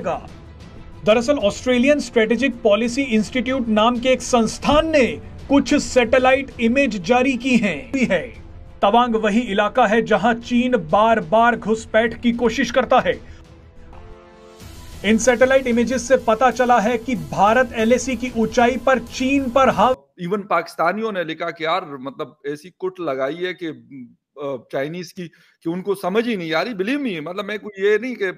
पड़ेगा दरअसल Australian strategic policy institute नाम के एक संस्थान ने कुछ सैटेलाइट इमेज जारी की हैं। है तवांग वही इलाका है जहां चीन बार बार घुसपैठ की कोशिश करता है इन सैटेलाइट इमेजेस से पता चला है कि भारत एलएसी की ऊंचाई पर चीन पर हाव इवन पाकिस्तानियों ने लिखा कि यार मतलब ऐसी कुट लगाई है कि चाइनीज की कि उनको समझ ही नहीं आ रही बिलीव नहीं मतलब मैं कोई ये नहीं कि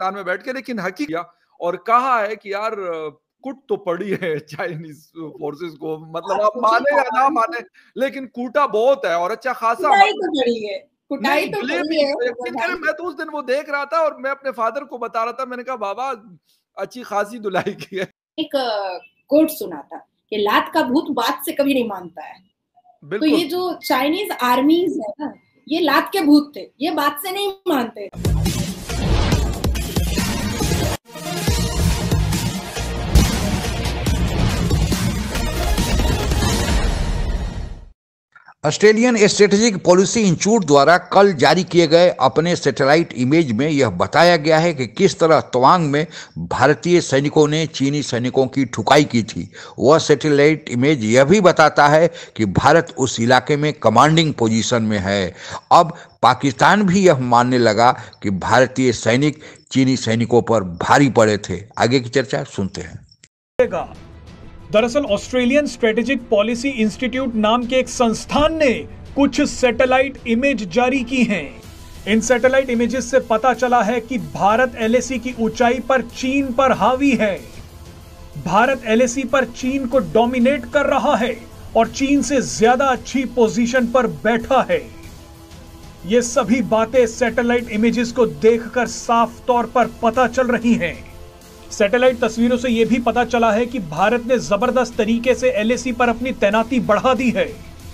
पाकिस्तान में बैठ के लेकिन हकी किया और कहा है कि यार कुट तो पड़ी है चाइनीज फोर्सेस को मतलब आप माने या ना माने लेकिन कूटा बहुत है और अच्छा खासा मतलब तो तो मैं तो उस दिन वो देख रहा था और मैं अपने फादर को बता रहा था मैंने कहा बाबा अच्छी खासी दुलाई की है एक कोट सुना था कि लात का भूत बात से कभी नहीं मानता है तो ये जो चाइनीज आर्मीज है ना ये लात के भूत थे ये बात से नहीं मानते ऑस्ट्रेलियन स्ट्रेटेजिक पॉलिसी इंस्टीट्यूट द्वारा कल जारी किए गए अपने सैटेलाइट इमेज में यह बताया गया है कि किस तरह तवांग में भारतीय सैनिकों ने चीनी सैनिकों की ठुकाई की थी वह सैटेलाइट इमेज यह भी बताता है कि भारत उस इलाके में कमांडिंग पोजीशन में है अब पाकिस्तान भी यह मानने लगा कि भारतीय सैनिक चीनी सैनिकों पर भारी पड़े थे आगे की चर्चा सुनते हैं दरअसल ऑस्ट्रेलियन स्ट्रेटेजिक पॉलिसी इंस्टीट्यूट नाम के एक संस्थान ने कुछ सैटेलाइट इमेज जारी की हैं। इन सैटेलाइट इमेजेस से पता चला है कि भारत एलएसी की ऊंचाई पर चीन पर हावी है भारत एलएसी पर चीन को डोमिनेट कर रहा है और चीन से ज्यादा अच्छी पोजीशन पर बैठा है ये सभी बातें सैटेलाइट इमेजेस को देखकर साफ तौर पर पता चल रही हैं। सैटेलाइट तस्वीरों से यह भी पता चला है कि भारत ने जबरदस्त तरीके से एलएसी पर अपनी तैनाती बढ़ा दी है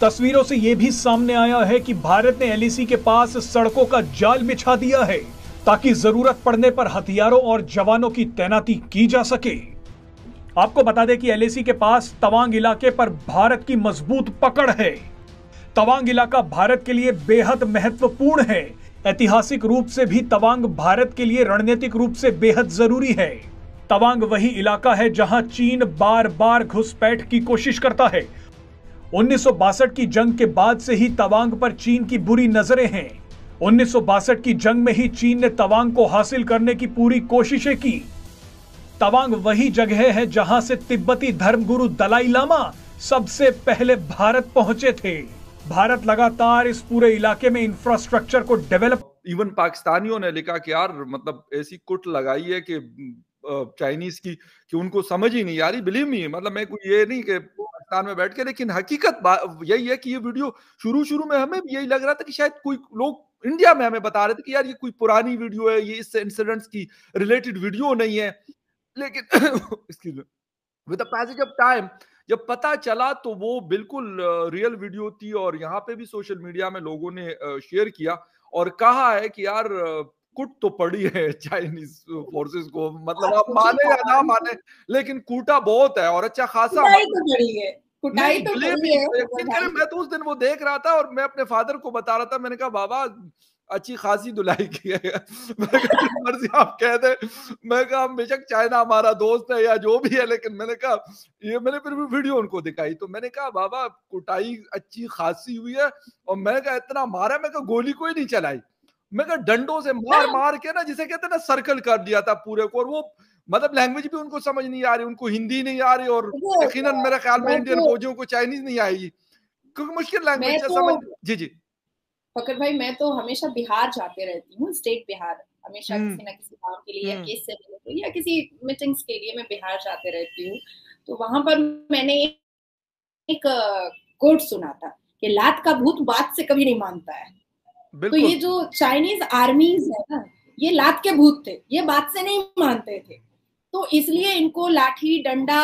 तस्वीरों से यह भी सामने आया है कि भारत ने एलएसी के पास सड़कों का जाल बिछा दिया है ताकि जरूरत पड़ने पर हथियारों और जवानों की तैनाती की जा सके आपको बता दें कि एलएसी के पास तवांग इलाके पर भारत की मजबूत पकड़ है तवांग इलाका भारत के लिए बेहद महत्वपूर्ण है ऐतिहासिक रूप से भी तवांग भारत के लिए रणनीतिक रूप से बेहद जरूरी है तवांग वही इलाका है जहां चीन बार बार घुसपैठ की कोशिश करता है उन्नीस की जंग के बाद से ही तवांग पर चीन की बुरी नजरें हैं उन्नीस की जंग में ही चीन ने तवांग को हासिल करने की पूरी कोशिशें की तवांग वही जगह है जहां से तिब्बती धर्मगुरु दलाई लामा सबसे पहले भारत पहुंचे थे भारत लगातार इस पूरे इलाके में इंफ्रास्ट्रक्चर को डेवलप इवन पाकिस्तानियों ने लिखा कि यार मतलब ऐसी कुट लगाई है कि चाइनीज की कि उनको समझ ही नहीं आ रही बिलीव मी मतलब मैं कोई ये नहीं कि पाकिस्तान में बैठ के लेकिन हकीकत यही है कि ये वीडियो शुरू शुरू में हमें यही लग रहा था कि शायद कोई लोग इंडिया में हमें बता रहे थे कि यार ये कोई पुरानी वीडियो है ये इससे इंसिडेंट्स की रिलेटेड वीडियो नहीं है लेकिन with the passage of time जब पता चला तो वो बिल्कुल रियल वीडियो थी और यहाँ पे भी सोशल मीडिया में लोगों ने शेयर किया और कहा है कि यार कुट तो पड़ी है चाइनीज फोर्सेस को मतलब हाँ, आप तो माने या ना माने लेकिन कूटा बहुत है और अच्छा खासा तो पड़ी है कुटाई तो मैं तो उस दिन वो देख रहा था और मैं अपने फादर को बता रहा था मैंने कहा बाबा अच्छी खासी धुलाई की है मैं मर्जी आप कह दे मैं कहा बेशक चाइना हमारा दोस्त है या जो भी है लेकिन मैंने कहा ये मैंने फिर भी वीडियो उनको दिखाई तो मैंने कहा बाबा कुटाई अच्छी खासी हुई है और मैं कहा इतना मारा मैं कहा गोली कोई नहीं चलाई मैं कहा डंडों से मार मार के ना जिसे कहते ना सर्कल कर दिया था पूरे को और वो मतलब लैंग्वेज भी उनको समझ नहीं आ रही उनको हिंदी नहीं आ रही और यकीन मेरे ख्याल में इंडियन तो- फौजियों को चाइनीज नहीं आएगी क्योंकि मुश्किल लैंग्वेज तो, समझ जी जी फकर भाई मैं तो हमेशा बिहार जाते रहती हूँ स्टेट बिहार हमेशा हम्म। किसी ना किसी काम के लिए या केस से रिलेटेड या किसी मीटिंग्स के लिए मैं बिहार जाते रहती हूँ तो वहां पर मैंने एक कोट सुना था कि लात का भूत बात से कभी नहीं मानता है तो ये जो चाइनीज आर्मीज है ना ये लात के भूत थे ये बात से नहीं मानते थे तो इसलिए इनको लाठी डंडा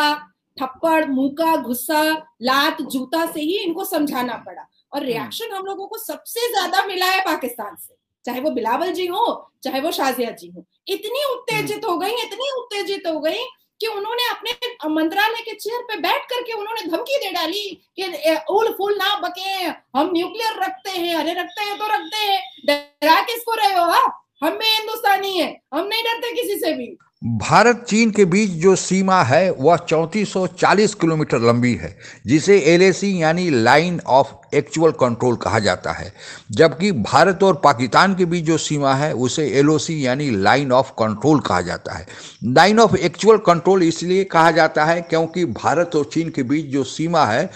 थप्पड़ मुका गुस्सा लात जूता से ही इनको समझाना पड़ा और रिएक्शन हम्म। हम लोगों को सबसे ज्यादा मिला है पाकिस्तान से चाहे वो बिलावल जी हो चाहे वो शाजिया जी हो इतनी उत्तेजित हो गई इतनी उत्तेजित हो गई कि उन्होंने अपने मंत्रालय के चेयर पे बैठ करके उन्होंने धमकी दे डाली कि उल फूल ना बके हम न्यूक्लियर रखते हैं अरे रखते हैं तो रखते हैं डरा किसको रहे हो आप हम में हिंदुस्तानी है हम नहीं डरते किसी से भी भारत चीन के बीच जो सीमा है वह 3440 किलोमीटर लंबी है जिसे एल यानी लाइन ऑफ एक्चुअल कंट्रोल कहा जाता है जबकि भारत और पाकिस्तान के बीच जो सीमा है उसे एल यानी लाइन ऑफ कंट्रोल कहा जाता है लाइन ऑफ एक्चुअल कंट्रोल इसलिए कहा जाता है क्योंकि भारत और चीन के बीच जो सीमा है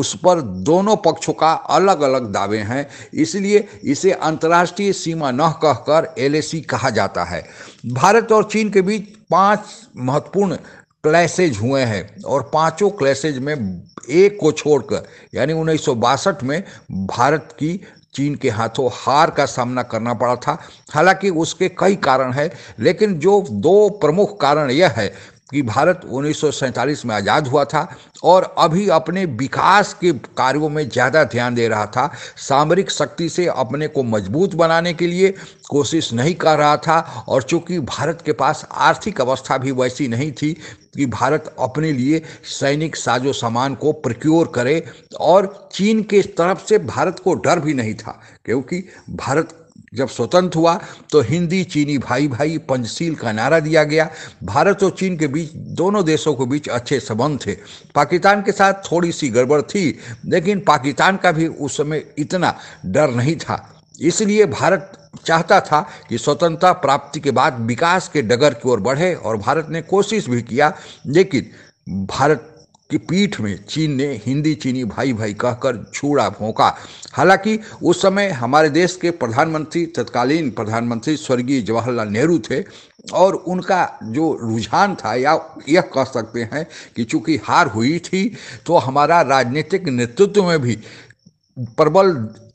उस पर दोनों पक्षों का अलग अलग दावे हैं इसलिए इसे अंतर्राष्ट्रीय सीमा न कहकर एल कहा जाता है भारत और चीन के बीच पांच महत्वपूर्ण क्लैसेज हुए हैं और पांचों क्लैसेज में एक को छोड़कर यानी उन्नीस में भारत की चीन के हाथों हार का सामना करना पड़ा था हालांकि उसके कई कारण है लेकिन जो दो प्रमुख कारण यह है कि भारत उन्नीस में आज़ाद हुआ था और अभी अपने विकास के कार्यों में ज़्यादा ध्यान दे रहा था सामरिक शक्ति से अपने को मजबूत बनाने के लिए कोशिश नहीं कर रहा था और चूँकि भारत के पास आर्थिक अवस्था भी वैसी नहीं थी कि भारत अपने लिए सैनिक साजो सामान को प्रक्योर करे और चीन के तरफ से भारत को डर भी नहीं था क्योंकि भारत जब स्वतंत्र हुआ तो हिंदी चीनी भाई भाई पंचशील का नारा दिया गया भारत और चीन के बीच दोनों देशों के बीच अच्छे संबंध थे पाकिस्तान के साथ थोड़ी सी गड़बड़ थी लेकिन पाकिस्तान का भी उस समय इतना डर नहीं था इसलिए भारत चाहता था कि स्वतंत्रता प्राप्ति के बाद विकास के डगर की ओर बढ़े और भारत ने कोशिश भी किया लेकिन भारत की पीठ में चीन ने हिंदी चीनी भाई भाई कहकर छूड़ा भोंका हालांकि उस समय हमारे देश के प्रधानमंत्री तत्कालीन प्रधानमंत्री स्वर्गीय जवाहरलाल नेहरू थे और उनका जो रुझान था या यह कह सकते हैं कि चूंकि हार हुई थी तो हमारा राजनीतिक नेतृत्व में भी प्रबल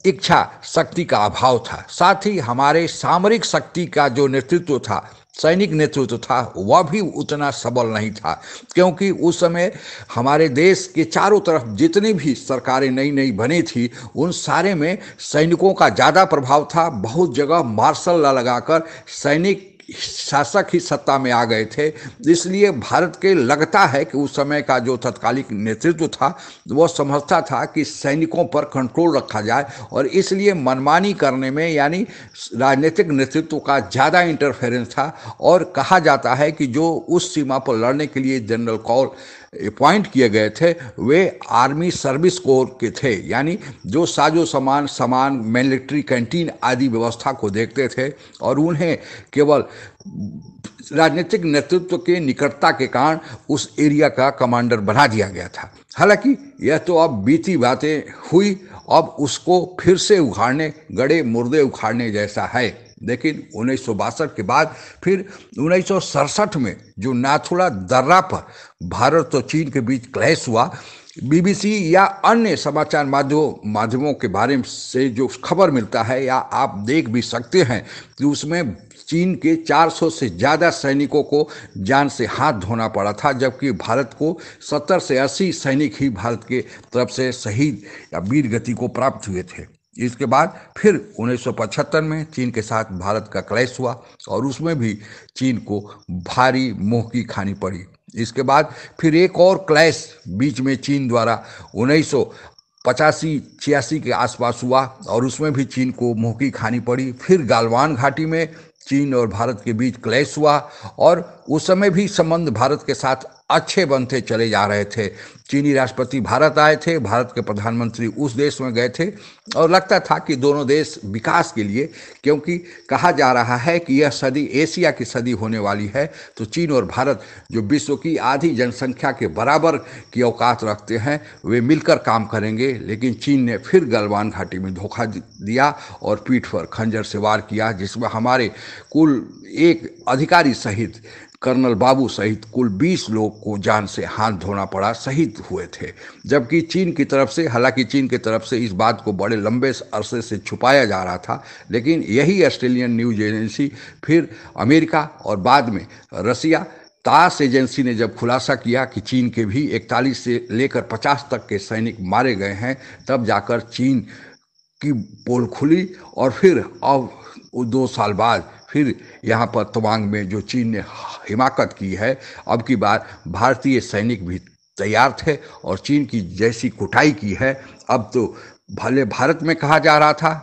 इच्छा शक्ति का अभाव था साथ ही हमारे सामरिक शक्ति का जो नेतृत्व था सैनिक नेतृत्व था वह भी उतना सबल नहीं था क्योंकि उस समय हमारे देश के चारों तरफ जितनी भी सरकारें नई नई बनी थी उन सारे में सैनिकों का ज़्यादा प्रभाव था बहुत जगह मार्शल लगा लगाकर सैनिक शासक ही सत्ता में आ गए थे इसलिए भारत के लगता है कि उस समय का जो तत्कालिक नेतृत्व था वह समझता था कि सैनिकों पर कंट्रोल रखा जाए और इसलिए मनमानी करने में यानी राजनीतिक नेतृत्व का ज़्यादा इंटरफेरेंस था और कहा जाता है कि जो उस सीमा पर लड़ने के लिए जनरल कौर अपॉइंट किए गए थे वे आर्मी सर्विस कोर के थे यानी जो साजो सामान सामान मिलिट्री कैंटीन आदि व्यवस्था को देखते थे और उन्हें केवल राजनीतिक नेतृत्व के निकटता के कारण उस एरिया का कमांडर बना दिया गया था हालांकि यह तो अब बीती बातें हुई अब उसको फिर से उखाड़ने गड़े मुर्दे उखाड़ने जैसा है लेकिन उन्नीस के बाद फिर उन्नीस में जो नाथुड़ा दर्रा पर भारत और चीन के बीच क्लैश हुआ बीबीसी या अन्य समाचार माध्यमों माध्यमों के बारे से जो खबर मिलता है या आप देख भी सकते हैं कि उसमें चीन के 400 से ज़्यादा सैनिकों को जान से हाथ धोना पड़ा था जबकि भारत को 70 से 80 सैनिक ही भारत के तरफ से शहीद या वीर गति को प्राप्त हुए थे इसके बाद फिर 1975 में चीन के साथ भारत का क्लैश हुआ और उसमें भी चीन को भारी मोह की खानी पड़ी इसके बाद फिर एक और क्लैश बीच में चीन द्वारा उन्नीस पचासी छियासी के आसपास हुआ और उसमें भी चीन को मुँह की खानी पड़ी फिर गालवान घाटी में चीन और भारत के बीच क्लैश हुआ और उस समय भी संबंध भारत के साथ अच्छे बनते चले जा रहे थे चीनी राष्ट्रपति भारत आए थे भारत के प्रधानमंत्री उस देश में गए थे और लगता था कि दोनों देश विकास के लिए क्योंकि कहा जा रहा है कि यह सदी एशिया की सदी होने वाली है तो चीन और भारत जो विश्व की आधी जनसंख्या के बराबर की औकात रखते हैं वे मिलकर काम करेंगे लेकिन चीन ने फिर गलवान घाटी में धोखा दिया और पीठ पर खंजर से वार किया जिसमें हमारे कुल एक अधिकारी सहित कर्नल बाबू सहित कुल 20 लोग को जान से हाथ धोना पड़ा शहीद हुए थे जबकि चीन की तरफ से हालांकि चीन की तरफ से इस बात को बड़े लंबे अरसे से छुपाया जा रहा था लेकिन यही ऑस्ट्रेलियन न्यूज एजेंसी फिर अमेरिका और बाद में रसिया तास एजेंसी ने जब खुलासा किया कि चीन के भी 41 से लेकर 50 तक के सैनिक मारे गए हैं तब जाकर चीन की पोल खुली और फिर अब दो साल बाद फिर यहाँ पर तवांग में जो चीन ने हिमाकत की है अब की बार भारतीय सैनिक भी तैयार थे और चीन की जैसी कुटाई की है अब तो भले भारत में कहा जा रहा था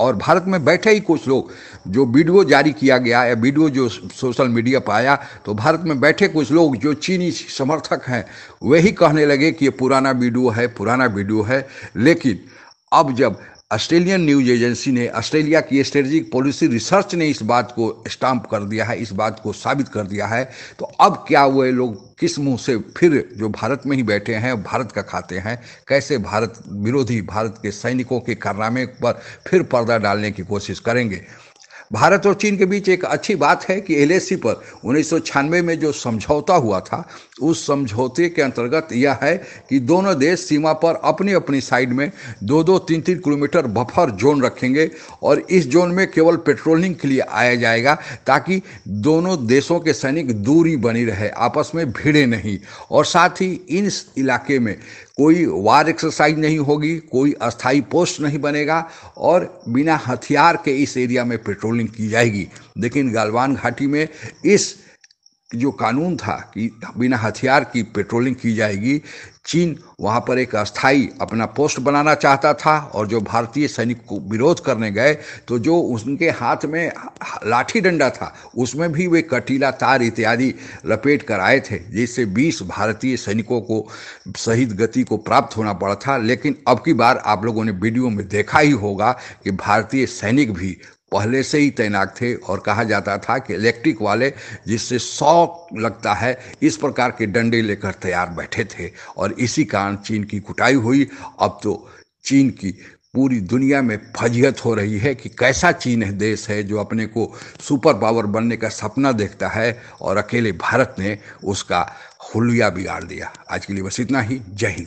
और भारत में बैठे ही कुछ लोग जो वीडियो जारी किया गया या वीडियो जो सोशल मीडिया पर आया तो भारत में बैठे कुछ लोग जो चीनी समर्थक हैं वही कहने लगे कि ये पुराना वीडियो है पुराना वीडियो है लेकिन अब जब ऑस्ट्रेलियन न्यूज एजेंसी ने ऑस्ट्रेलिया की स्ट्रेटजिक पॉलिसी रिसर्च ने इस बात को स्टाम्प कर दिया है इस बात को साबित कर दिया है तो अब क्या वो लोग किस मुंह से फिर जो भारत में ही बैठे हैं भारत का खाते हैं कैसे भारत विरोधी भारत के सैनिकों के कारनामे पर फिर पर्दा डालने की कोशिश करेंगे भारत और चीन के बीच एक अच्छी बात है कि एल पर उन्नीस में जो समझौता हुआ था उस समझौते के अंतर्गत यह है कि दोनों देश सीमा पर अपनी अपनी साइड में दो दो तीन तीन किलोमीटर बफर जोन रखेंगे और इस जोन में केवल पेट्रोलिंग के लिए आया जाएगा ताकि दोनों देशों के सैनिक दूरी बनी रहे आपस में भिड़े नहीं और साथ ही इन इलाके में कोई वार एक्सरसाइज नहीं होगी कोई अस्थाई पोस्ट नहीं बनेगा और बिना हथियार के इस एरिया में पेट्रोलिंग की जाएगी लेकिन गलवान घाटी में इस जो कानून था कि बिना हथियार की पेट्रोलिंग की जाएगी चीन वहाँ पर एक अस्थाई अपना पोस्ट बनाना चाहता था और जो भारतीय सैनिक को विरोध करने गए तो जो उनके हाथ में लाठी डंडा था उसमें भी वे कटीला तार इत्यादि लपेट कर आए थे जिससे 20 भारतीय सैनिकों को शहीद गति को प्राप्त होना पड़ा था लेकिन अब की बार आप लोगों ने वीडियो में देखा ही होगा कि भारतीय सैनिक भी पहले से ही तैनात थे और कहा जाता था कि इलेक्ट्रिक वाले जिससे शौक लगता है इस प्रकार के डंडे लेकर तैयार बैठे थे और इसी कारण चीन की कुटाई हुई अब तो चीन की पूरी दुनिया में फजियत हो रही है कि कैसा चीन है देश है जो अपने को सुपर पावर बनने का सपना देखता है और अकेले भारत ने उसका हुलिया बिगाड़ दिया आज के लिए बस इतना ही जय हिंद